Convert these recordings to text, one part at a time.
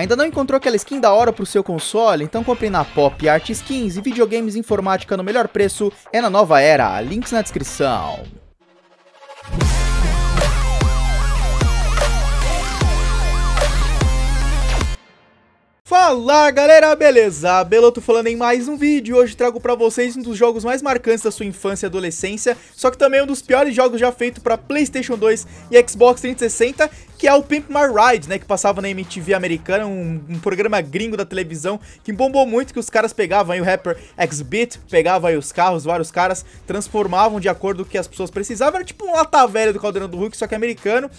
Ainda não encontrou aquela skin da hora pro seu console? Então compre na Pop Art Skins e videogames informática no melhor preço é na nova era, links na descrição. Fala galera, beleza? Beloto falando em mais um vídeo hoje trago pra vocês um dos jogos mais marcantes da sua infância e adolescência Só que também um dos piores jogos já feito pra Playstation 2 e Xbox 360 Que é o Pimp My Ride, né? Que passava na MTV americana, um, um programa gringo da televisão Que bombou muito, que os caras pegavam aí o rapper X-Beat Pegavam aí os carros, vários caras Transformavam de acordo com o que as pessoas precisavam Era tipo um lata velha do Caldeirão do Hulk, só que americano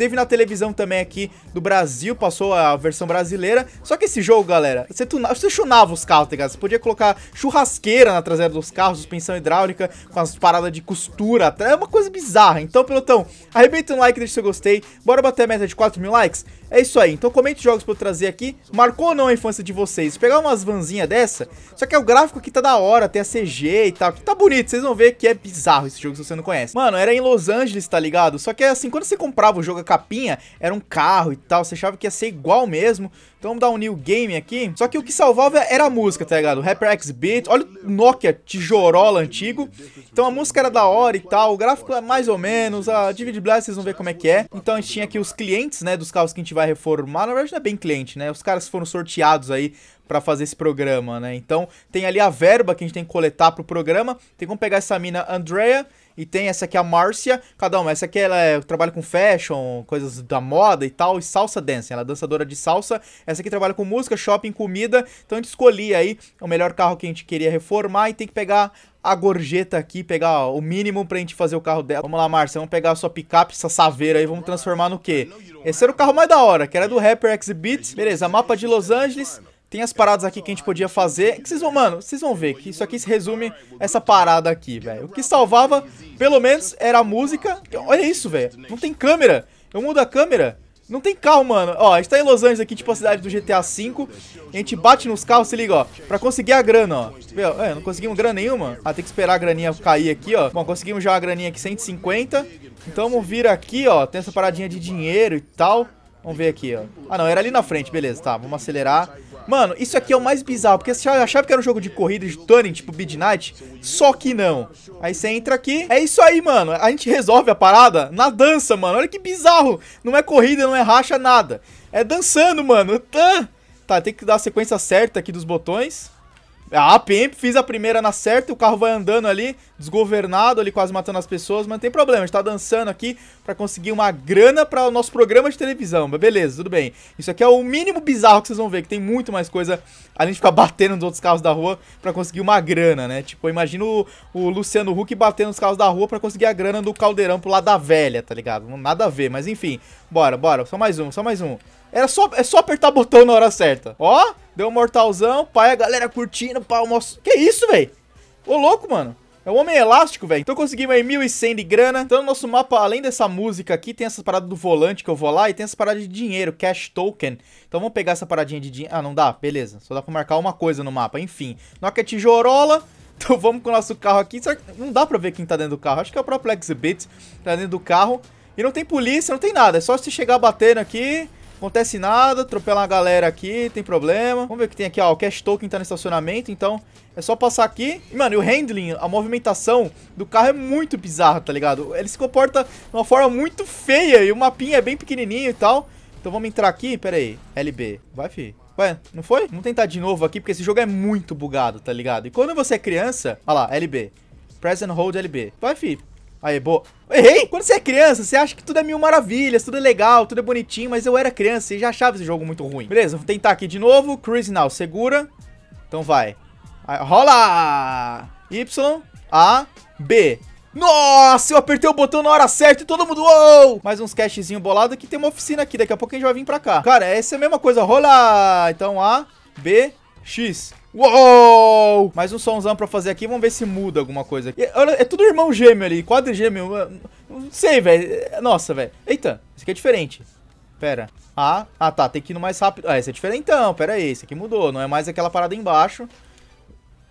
Teve na televisão também aqui do Brasil, passou a versão brasileira. Só que esse jogo, galera, você, você chunava os carros, tá ligado? Você podia colocar churrasqueira na traseira dos carros, suspensão hidráulica, com as paradas de costura. É uma coisa bizarra. Então, pelotão, arrebenta um like, deixa seu gostei. Bora bater a meta de 4 mil likes? É isso aí, então comente jogos pra eu trazer aqui. Marcou ou não a infância de vocês? Pegar umas vanzinhas dessa, só que é o gráfico aqui tá da hora, tem a CG e tal. Tá bonito, vocês vão ver que é bizarro esse jogo se você não conhece. Mano, era em Los Angeles, tá ligado? Só que assim, quando você comprava o jogo a capinha, era um carro e tal, você achava que ia ser igual mesmo. Então vamos dar um new game aqui. Só que o que salvava era a música, tá ligado? O Rapper X Beat, olha o Nokia tijorola antigo. Então a música era da hora e tal, o gráfico é mais ou menos, a ah, Divid Blast vocês vão ver como é que é. Então a gente tinha aqui os clientes, né, dos carros que a gente vai vai reformar. Na verdade, não é bem cliente, né? Os caras foram sorteados aí para fazer esse programa, né? Então tem ali a verba que a gente tem que coletar pro programa. Tem como pegar essa mina Andrea e tem essa aqui a Márcia. Cada uma, essa aqui ela é, trabalha com fashion, coisas da moda e tal, e salsa dancing. Ela é dançadora de salsa. Essa aqui trabalha com música, shopping, comida. Então a gente escolhe aí o melhor carro que a gente queria reformar e tem que pegar a gorjeta aqui, pegar ó, o mínimo pra gente fazer o carro dela. Vamos lá, Márcia, vamos pegar a sua picape, essa saveira aí, vamos transformar no quê? Esse era o carro mais da hora, que era do rapper Exhibit. Beleza, mapa de Los Angeles. Tem as paradas aqui que a gente podia fazer. Que vocês vão, mano, vocês vão ver que isso aqui se resume essa parada aqui, velho. O que salvava, pelo menos, era a música. Olha isso, velho. Não tem câmera. Eu mudo a câmera. Não tem carro, mano. Ó, a gente tá em Los Angeles aqui, tipo a cidade do GTA V. A gente bate nos carros, se liga, ó. Pra conseguir a grana, ó. Meu, é, não conseguimos grana nenhuma. Ah, tem que esperar a graninha cair aqui, ó. Bom, conseguimos já a graninha aqui, 150. Então vamos vir aqui, ó. Tem essa paradinha de dinheiro e tal. Vamos ver aqui, ó. Ah, não, era ali na frente, beleza, tá. Vamos acelerar. Mano, isso aqui é o mais bizarro, porque você achava que era um jogo de corrida de turning, tipo midnight só que não. Aí você entra aqui, é isso aí, mano. A gente resolve a parada na dança, mano. Olha que bizarro. Não é corrida, não é racha, nada. É dançando, mano. Tá, tá tem que dar a sequência certa aqui dos botões. Ah, APM fiz a primeira na certa, o carro vai andando ali, desgovernado ali, quase matando as pessoas, mas não tem problema, a gente tá dançando aqui para conseguir uma grana para o nosso programa de televisão, mas beleza, tudo bem. Isso aqui é o mínimo bizarro que vocês vão ver, que tem muito mais coisa, além de ficar batendo nos outros carros da rua para conseguir uma grana, né? Tipo, imagina o, o Luciano Huck batendo nos carros da rua para conseguir a grana do caldeirão pro lado da velha, tá ligado? Nada a ver, mas enfim, bora, bora, só mais um, só mais um. Era só, é só apertar botão na hora certa. Ó, deu um mortalzão, pai, a galera curtindo, o mostro. Que isso, velho? Ô, louco, mano. É um homem elástico, velho. Então conseguimos aí 1.100 de grana. Então no nosso mapa, além dessa música aqui, tem essa parada do volante que eu vou lá e tem essa parada de dinheiro, cash token. Então vamos pegar essa paradinha de dinheiro. Ah, não dá? Beleza. Só dá pra marcar uma coisa no mapa. Enfim. Noca é tijorola. Então vamos com o nosso carro aqui. Não dá pra ver quem tá dentro do carro. Acho que é o próprio Exhibit. Tá dentro do carro. E não tem polícia, não tem nada. É só se chegar batendo aqui... Acontece nada, atropela a galera aqui, tem problema. Vamos ver o que tem aqui, ó. O cash token tá no estacionamento, então é só passar aqui. E, mano, e o handling, a movimentação do carro é muito bizarra, tá ligado? Ele se comporta de uma forma muito feia e o mapinha é bem pequenininho e tal. Então vamos entrar aqui, pera aí, LB, vai fi. Ué, não foi? Vamos tentar de novo aqui, porque esse jogo é muito bugado, tá ligado? E quando você é criança, olha lá, LB, press and hold LB. Vai fi, Aí, boa. Errei! Quando você é criança, você acha que tudo é mil maravilhas, tudo é legal, tudo é bonitinho, mas eu era criança e já achava esse jogo muito ruim. Beleza, vou tentar aqui de novo. Chris Now, segura. Então vai. Aí, rola! Y, A, B. Nossa, eu apertei o botão na hora certa e todo mundo, uou! Mais uns cachezinhos bolado que tem uma oficina aqui, daqui a pouco a gente vai vir pra cá. Cara, essa é a mesma coisa, rola! Então A, B, X. Uou! Mais um somzão pra fazer aqui. Vamos ver se muda alguma coisa. aqui. É, olha, é tudo irmão gêmeo ali. Quadro gêmeo. Não sei, velho. É, nossa, velho. Eita, isso aqui é diferente. Pera. Ah, ah, tá. Tem que ir no mais rápido. Ah, esse é diferente então. Pera aí. Esse aqui mudou. Não é mais aquela parada embaixo.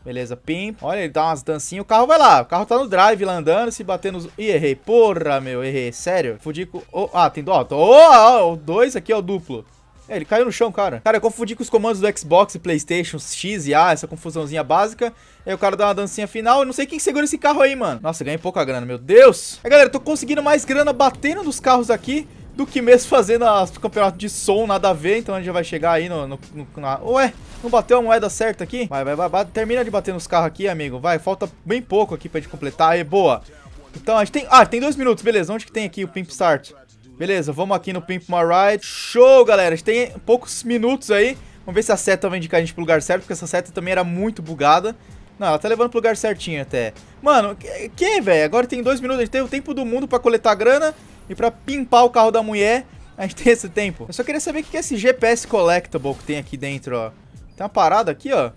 Beleza, pim. Olha, ele dá umas dancinhas. O carro vai lá. O carro tá no drive lá andando, se batendo nos... Ih, errei. Porra, meu, errei. Sério? Fudico. com... Oh, ah, tem... Ó, oh, oh, oh, dois aqui, ó, duplo. É, ele caiu no chão, cara. Cara, eu confundi com os comandos do Xbox, Playstation, X e A, essa confusãozinha básica. Aí o cara dá uma dancinha final. Eu não sei quem segura esse carro aí, mano. Nossa, ganhei pouca grana, meu Deus. É, galera, tô conseguindo mais grana batendo nos carros aqui do que mesmo fazendo as campeonato de som, nada a ver. Então a gente vai chegar aí no... no, no na... Ué, não bateu a moeda certa aqui? Vai, vai, vai, termina de bater nos carros aqui, amigo. Vai, falta bem pouco aqui pra gente completar. Aí, boa. Então a gente tem... Ah, tem dois minutos, beleza. Onde que tem aqui o Pimp Start? Beleza, vamos aqui no Pimp My Ride. Show, galera. A gente tem poucos minutos aí. Vamos ver se a seta vai indicar a gente pro lugar certo, porque essa seta também era muito bugada. Não, ela tá levando pro lugar certinho até. Mano, que, velho? Agora tem dois minutos, a gente tem o tempo do mundo pra coletar grana e pra pimpar o carro da mulher. A gente tem esse tempo. Eu só queria saber o que é esse GPS Collectible que tem aqui dentro, ó. Tem uma parada aqui, ó.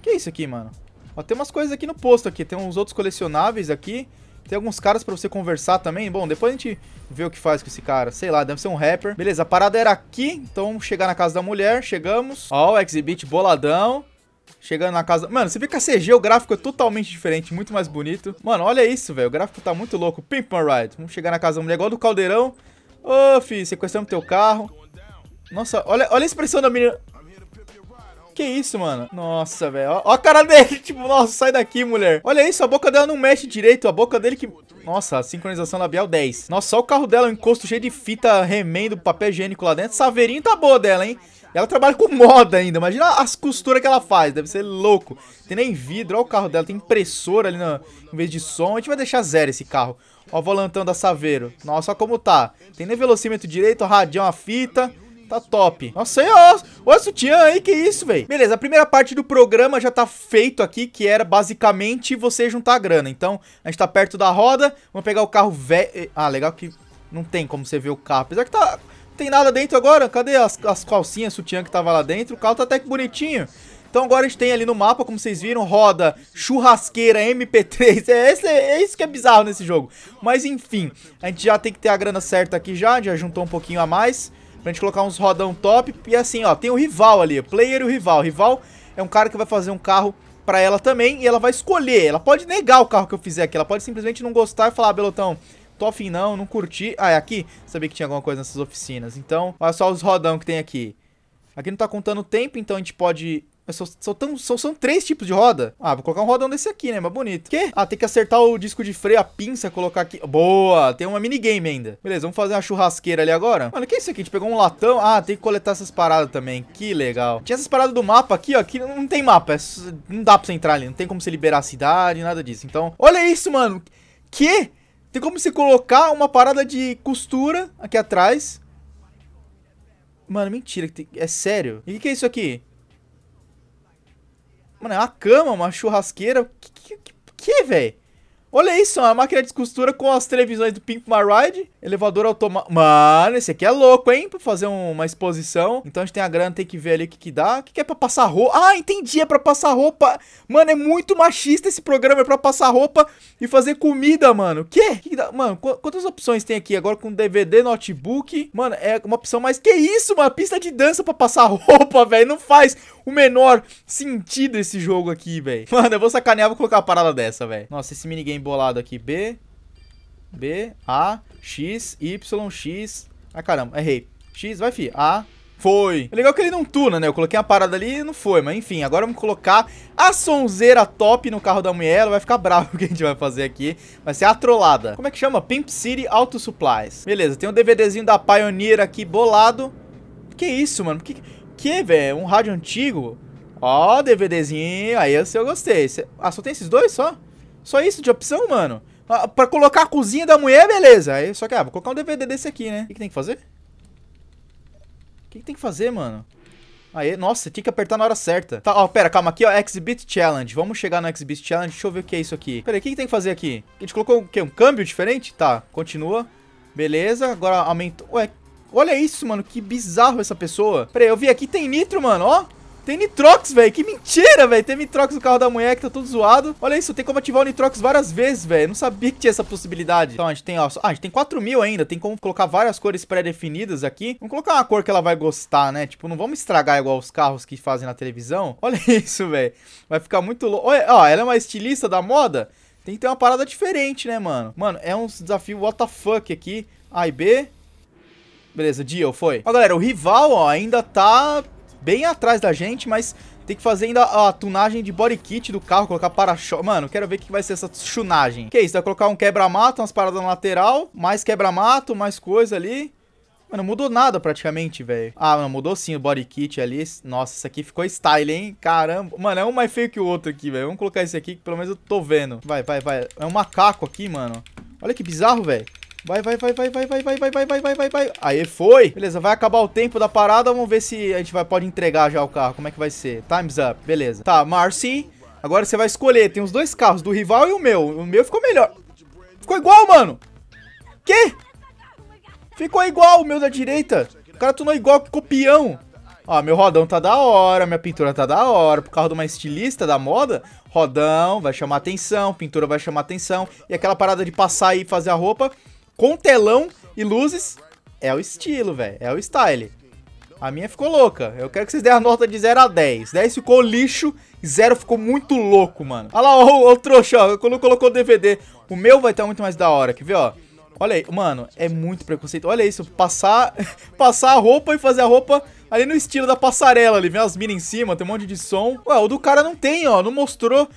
Que é isso aqui, mano? Ó, tem umas coisas aqui no posto aqui. Tem uns outros colecionáveis aqui. Tem alguns caras pra você conversar também. Bom, depois a gente vê o que faz com esse cara. Sei lá, deve ser um rapper. Beleza, a parada era aqui. Então, chegar na casa da mulher. Chegamos. Ó, o Exhibit boladão. Chegando na casa... Mano, você vê que a CG, o gráfico é totalmente diferente, muito mais bonito. Mano, olha isso, velho. O gráfico tá muito louco. Pimp my ride. Vamos chegar na casa da mulher, igual do caldeirão. Ô, oh, fi, sequestramos teu carro. Nossa, olha, olha a expressão da menina. Que isso, mano? Nossa, velho. Ó, ó a cara dele, tipo, nossa, sai daqui, mulher. Olha isso, a boca dela não mexe direito, a boca dele que... Nossa, sincronização labial 10. Nossa, só o carro dela, um encosto cheio de fita, remendo, papel higiênico lá dentro. Saveirinho tá boa dela, hein? Ela trabalha com moda ainda. Imagina as costuras que ela faz. Deve ser louco. Tem nem vidro. Olha o carro dela. Tem impressora ali na... em vez de som. A gente vai deixar zero esse carro. Ó o volantão da Saveiro. Nossa, olha como tá. Tem nem velocímetro direito. Radião, a fita. Tá top. Nossa, aí, ó. Olha o sutiã aí, que isso, velho. Beleza, a primeira parte do programa já tá feito aqui, que era basicamente você juntar a grana. Então, a gente tá perto da roda. Vamos pegar o carro velho. Ah, legal que não tem como você ver o carro. Apesar que tá... Não tem nada dentro agora. Cadê as, as calcinhas, sutiã que tava lá dentro? O carro tá até que bonitinho. Então agora a gente tem ali no mapa, como vocês viram, roda, churrasqueira, MP3. É, esse, é, é isso que é bizarro nesse jogo. Mas enfim, a gente já tem que ter a grana certa aqui já. Já juntou um pouquinho a mais. Pra gente colocar uns rodão top. E assim, ó, tem o rival ali, o player e o rival. O rival é um cara que vai fazer um carro pra ela também e ela vai escolher. Ela pode negar o carro que eu fizer aqui, ela pode simplesmente não gostar e falar, ah, Belotão, tô afim não, não curti. Ah, é aqui? Sabia que tinha alguma coisa nessas oficinas. Então, olha só os rodão que tem aqui. Aqui não tá contando o tempo, então a gente pode mas só, tão, são três tipos de roda. Ah, vou colocar um rodão desse aqui, né? Mas bonito. Quê? Ah, tem que acertar o disco de freio, a pinça, colocar aqui. Boa! Tem uma minigame ainda. Beleza, vamos fazer uma churrasqueira ali agora. Mano, que é isso aqui? A gente pegou um latão. Ah, tem que coletar essas paradas também. Que legal. Tinha essas paradas do mapa aqui, ó. Aqui não tem mapa. É, não dá pra você entrar ali. Não tem como você liberar a cidade, nada disso. Então, olha isso, mano. Que? Tem como você colocar uma parada de costura aqui atrás. Mano, mentira. É sério. E o que é isso aqui? Mano, é uma cama, uma churrasqueira. Que, que, que, que é, velho? Olha isso, uma máquina de costura com as televisões do Pimp My Ride, elevador automático. Mano, esse aqui é louco, hein? Pra fazer um, uma exposição. Então a gente tem a grana, tem que ver ali o que que dá. O que que é pra passar roupa? Ah, entendi, é pra passar roupa. Mano, é muito machista esse programa, é pra passar roupa e fazer comida, mano. Quê? Que, que dá? Mano, qu quantas opções tem aqui? Agora com DVD, notebook. Mano, é uma opção mais... Que isso, uma pista de dança pra passar roupa, velho. Não faz o menor sentido esse jogo aqui, velho. Mano, eu vou sacanear, vou colocar uma parada dessa, velho. Nossa, esse minigame bolado aqui. B, B, A, X, Y, X. Ah, caramba, errei. X, vai, fi. A, foi. É legal que ele não tuna, né? Eu coloquei uma parada ali e não foi, mas enfim. Agora vamos colocar a sonzeira top no carro da mulher. Ela vai ficar brava o que a gente vai fazer aqui. Vai ser a trollada. Como é que chama? Pimp City Auto Supplies. Beleza, tem um DVDzinho da Pioneer aqui bolado. Que isso, mano? Que, que velho? Um rádio antigo? Ó, DVDzinho. Aí esse eu gostei. Ah, só tem esses dois só? Só isso de opção, mano? Pra colocar a cozinha da mulher, beleza. Aí, só que, ah, vou colocar um DVD desse aqui, né? O que, que tem que fazer? O que, que tem que fazer, mano? Aí, nossa, tinha que apertar na hora certa. Tá, ó, pera, calma aqui, ó, Exhibit Challenge. Vamos chegar no Exhibit Challenge, deixa eu ver o que é isso aqui. Pera aí, o que, que tem que fazer aqui? A gente colocou o quê? Um câmbio diferente? Tá, continua. Beleza, agora aumentou. Ué, olha isso, mano, que bizarro essa pessoa. Pera aí, eu vi aqui, tem nitro, mano, ó. Tem nitrox, velho. Que mentira, velho. Tem nitrox no carro da mulher que tá todo zoado. Olha isso, tem como ativar o nitrox várias vezes, velho. Não sabia que tinha essa possibilidade. Então a gente tem, ó. Ah, a gente tem 4 mil ainda. Tem como colocar várias cores pré-definidas aqui. Vamos colocar uma cor que ela vai gostar, né? Tipo, não vamos estragar igual os carros que fazem na televisão. Olha isso, velho. Vai ficar muito louco. Ó, ela é uma estilista da moda. Tem que ter uma parada diferente, né, mano? Mano, é um desafio what the fuck aqui. A e B. Beleza, deal, foi. Ó, galera, o rival, ó, ainda tá bem atrás da gente, mas tem que fazer ainda a tunagem de body kit do carro, colocar para-choque. Mano, quero ver o que vai ser essa tunagem. Que é isso, vai colocar um quebra-mato, umas paradas na lateral, mais quebra-mato, mais coisa ali. Mano, mudou nada praticamente, velho. Ah, mudou sim o body kit ali. Nossa, isso aqui ficou style, hein? Caramba. Mano, é um mais feio que o outro aqui, velho. Vamos colocar esse aqui que pelo menos eu tô vendo. Vai, vai, vai. É um macaco aqui, mano. Olha que bizarro, velho. Vai, vai, vai, vai, vai, vai, vai, vai, vai, vai, vai, vai, Aí foi. Beleza, vai acabar o tempo da parada. Vamos ver se a gente vai, pode entregar já o carro. Como é que vai ser? Time's up. Beleza. Tá, Marcy. Agora você vai escolher. Tem os dois carros, do rival e o meu. O meu ficou melhor. Ficou igual, mano. Que? Ficou igual o meu da direita. O cara tornou igual, que copião. Ó, meu rodão tá da hora, minha pintura tá da hora. Por carro de uma estilista da moda, rodão vai chamar atenção, pintura vai chamar atenção. E aquela parada de passar e fazer a roupa com telão e luzes, é o estilo, velho. É o style. A minha ficou louca. Eu quero que vocês deem a nota de 0 a 10. 10 ficou lixo, 0 ficou muito louco, mano. Olha lá, o trouxa, ó. Quando colocou o DVD, o meu vai estar tá muito mais da hora, quer ver, ó? Olha aí, mano, é muito preconceito. Olha isso, passar, passar a roupa e fazer a roupa ali no estilo da passarela ali. Vem as minas em cima, tem um monte de som. Ué, o do cara não tem, ó, não mostrou.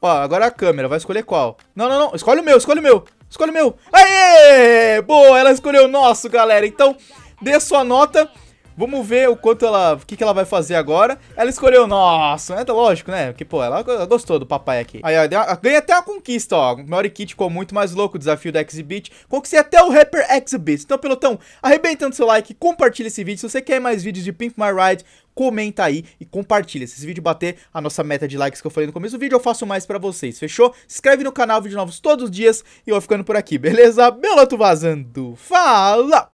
Ó, agora a câmera, vai escolher qual. Não, não, não, escolhe o meu, escolhe o meu. Escolhe o meu. Aê! Boa, ela escolheu o nosso, galera. Então, dê sua nota. Vamos ver o quanto ela. O que, que ela vai fazer agora. Ela escolheu, nossa, né? Tá lógico, né? Porque, pô, ela gostou do papai aqui. Aí, ó, ganhei até a conquista, ó. O Maior Kit ficou muito mais louco, o desafio da Exhibit. Conquistei até o Rapper Exhibit. Então, pelotão, arrebentando seu like, compartilha esse vídeo. Se você quer mais vídeos de Pimp My Ride, comenta aí e compartilha. Se esse vídeo bater a nossa meta de likes que eu falei no começo do vídeo, eu faço mais pra vocês, fechou? Se inscreve no canal, vídeo novos todos os dias e eu vou ficando por aqui, beleza? Belo tô vazando. Fala!